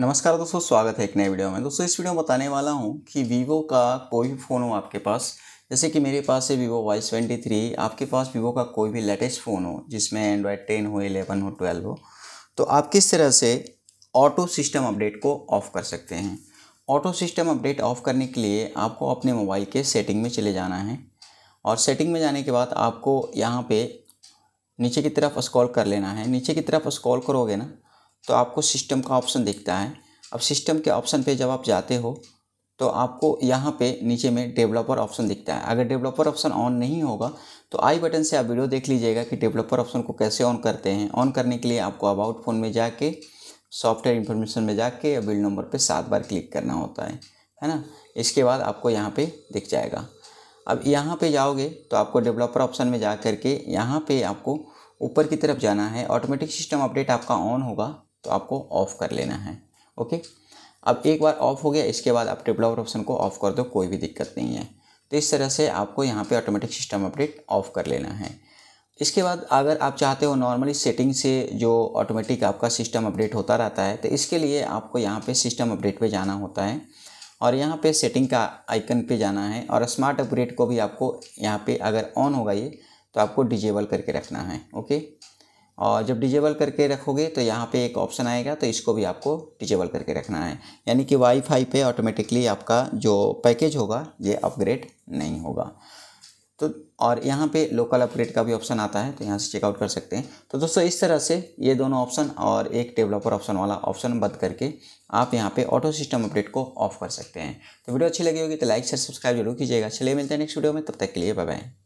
नमस्कार दोस्तों स्वागत है एक नए वीडियो में दोस्तों इस वीडियो में बताने वाला हूँ कि वीवो का कोई भी फ़ोन हो आपके पास जैसे कि मेरे पास है वीवो वाई ट्वेंटी थ्री आपके पास वीवो का कोई भी लेटेस्ट फ़ोन हो जिसमें एंड्रॉयड टेन हो एलेवन हो ट्वेल्व हो तो आप किस तरह से ऑटो सिस्टम अपडेट को ऑफ़ कर सकते हैं ऑटो सिस्टम अपडेट ऑफ़ करने के लिए आपको अपने मोबाइल के सेटिंग में चले जाना है और सेटिंग में जाने के बाद आपको यहाँ पर नीचे की तरफ स्क्रॉल कर लेना है नीचे की तरफ स्क्रॉल करोगे ना तो आपको सिस्टम का ऑप्शन दिखता है अब सिस्टम के ऑप्शन पे जब आप जाते हो तो आपको यहाँ पे नीचे में डेवलपर ऑप्शन दिखता है अगर डेवलपर ऑप्शन ऑन नहीं होगा तो आई बटन से आप वीडियो देख लीजिएगा कि डेवलपर ऑप्शन को कैसे ऑन करते हैं ऑन करने के लिए आपको अबाउट फ़ोन में जाके सॉफ्टवेयर इन्फॉर्मेशन में जाके या बिल नंबर पे सात बार क्लिक करना होता है है ना इसके बाद आपको यहाँ पर दिख जाएगा अब यहाँ पर जाओगे तो आपको डेवलपर ऑप्शन में जा कर के यहाँ पर आपको ऊपर की तरफ जाना है ऑटोमेटिक सिस्टम अपडेट आपका ऑन होगा तो आपको ऑफ़ कर लेना है ओके अब एक बार ऑफ़ हो गया इसके बाद आप ट्रिपल आउट ऑप्शन को ऑफ़ कर दो कोई भी दिक्कत नहीं है तो इस तरह से आपको यहाँ पे ऑटोमेटिक सिस्टम अपडेट ऑफ़ कर लेना है इसके बाद अगर आप चाहते हो नॉर्मली सेटिंग से जो ऑटोमेटिक आपका सिस्टम अपडेट होता रहता है तो इसके लिए आपको यहाँ पे सिस्टम अपडेट पे जाना होता है और यहाँ पे सेटिंग का आइकन पे जाना है और स्मार्ट अपग्रेड को भी आपको यहाँ पे अगर ऑन होगा ये तो आपको डिजेबल करके रखना है ओके और जब डिजेबल करके रखोगे तो यहाँ पे एक ऑप्शन आएगा तो इसको भी आपको डिजेबल करके रखना है यानी कि वाईफाई पे ऑटोमेटिकली आपका जो पैकेज होगा ये अपग्रेड नहीं होगा तो और यहाँ पे लोकल अपग्रेड का भी ऑप्शन आता है तो यहाँ से चेकआउट कर सकते हैं तो दोस्तों इस तरह से ये दोनों ऑप्शन और एक डेवलपर ऑप्शन वाला ऑप्शन बंद करके आप यहाँ पे ऑटो सिस्टम अपडेट को ऑफ कर सकते हैं तो वीडियो अच्छी लगी होगी तो लाइक शेयर सब्सक्राइब जरूर कीजिएगा चलिए मिलते हैं नेक्स्ट वीडियो में तब तक के लिए बाय बाय